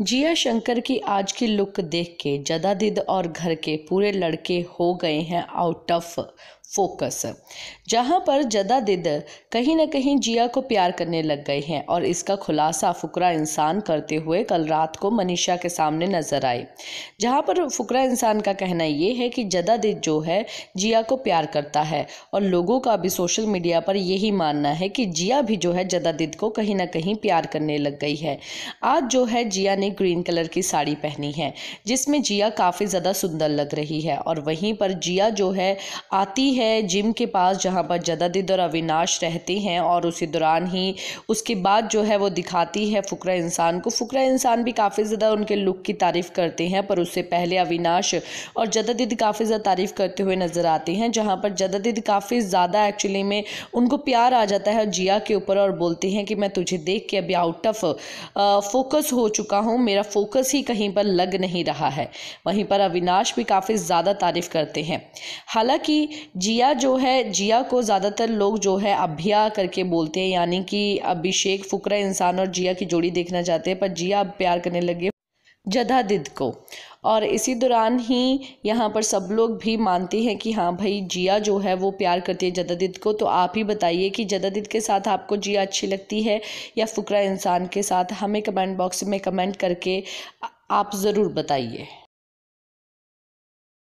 जिया शंकर की आज की लुक देख के जदादिद और घर के पूरे लड़के हो गए हैं आउट ऑफ फोकस जहाँ पर जदा दिद कहीं ना कहीं जिया को प्यार करने लग गए हैं और इसका खुलासा फुकरा इंसान करते हुए कल रात को मनीषा के सामने नजर आए जहाँ पर फुकरा इंसान का कहना ये है कि जदा दिद जो है जिया को प्यार करता है और लोगों का भी सोशल मीडिया पर यही मानना है कि जिया भी जो है जदा दिद को कहीं ना कहीं प्यार करने लग गई है आज जो है जिया ने ग्रीन कलर की साड़ी पहनी है जिसमें जिया काफ़ी ज़्यादा सुंदर लग रही है और वहीं पर जिया जो है आती है जिम के पास जहाँ पर जदादिद और अविनाश रहते हैं और उसी दौरान ही उसके बाद जो है वो दिखाती है फकर इंसान को फकर इंसान भी काफ़ी ज़्यादा उनके लुक की तारीफ़ करते हैं पर उससे पहले अविनाश और जदादिद काफ़ी ज़्यादा तारीफ़ करते हुए नज़र आते हैं जहाँ पर जदादिद काफ़ी ज़्यादा एक्चुअली में उनको प्यार आ जाता है जिया के ऊपर और बोलते हैं कि मैं तुझे देख के अभी आउट ऑफ फोकस हो चुका हूँ मेरा फोकस ही कहीं पर लग नहीं रहा है वहीं पर अविनाश भी काफ़ी ज़्यादा तारीफ़ करते हैं हालांकि जिया जो है जिया को ज़्यादातर लोग जो है अभिया करके बोलते हैं यानी कि अभिषेक फुकरा इंसान और जिया की जोड़ी देखना चाहते हैं पर जिया अब प्यार करने लगे जदादिद को और इसी दौरान ही यहाँ पर सब लोग भी मानते हैं कि हाँ भाई जिया जो है वो प्यार करती है जदादिद को तो आप ही बताइए कि जदादिद के साथ आपको जिया अच्छी लगती है या फुकरा इंसान के साथ हमें कमेंट बॉक्स में कमेंट करके आप ज़रूर बताइए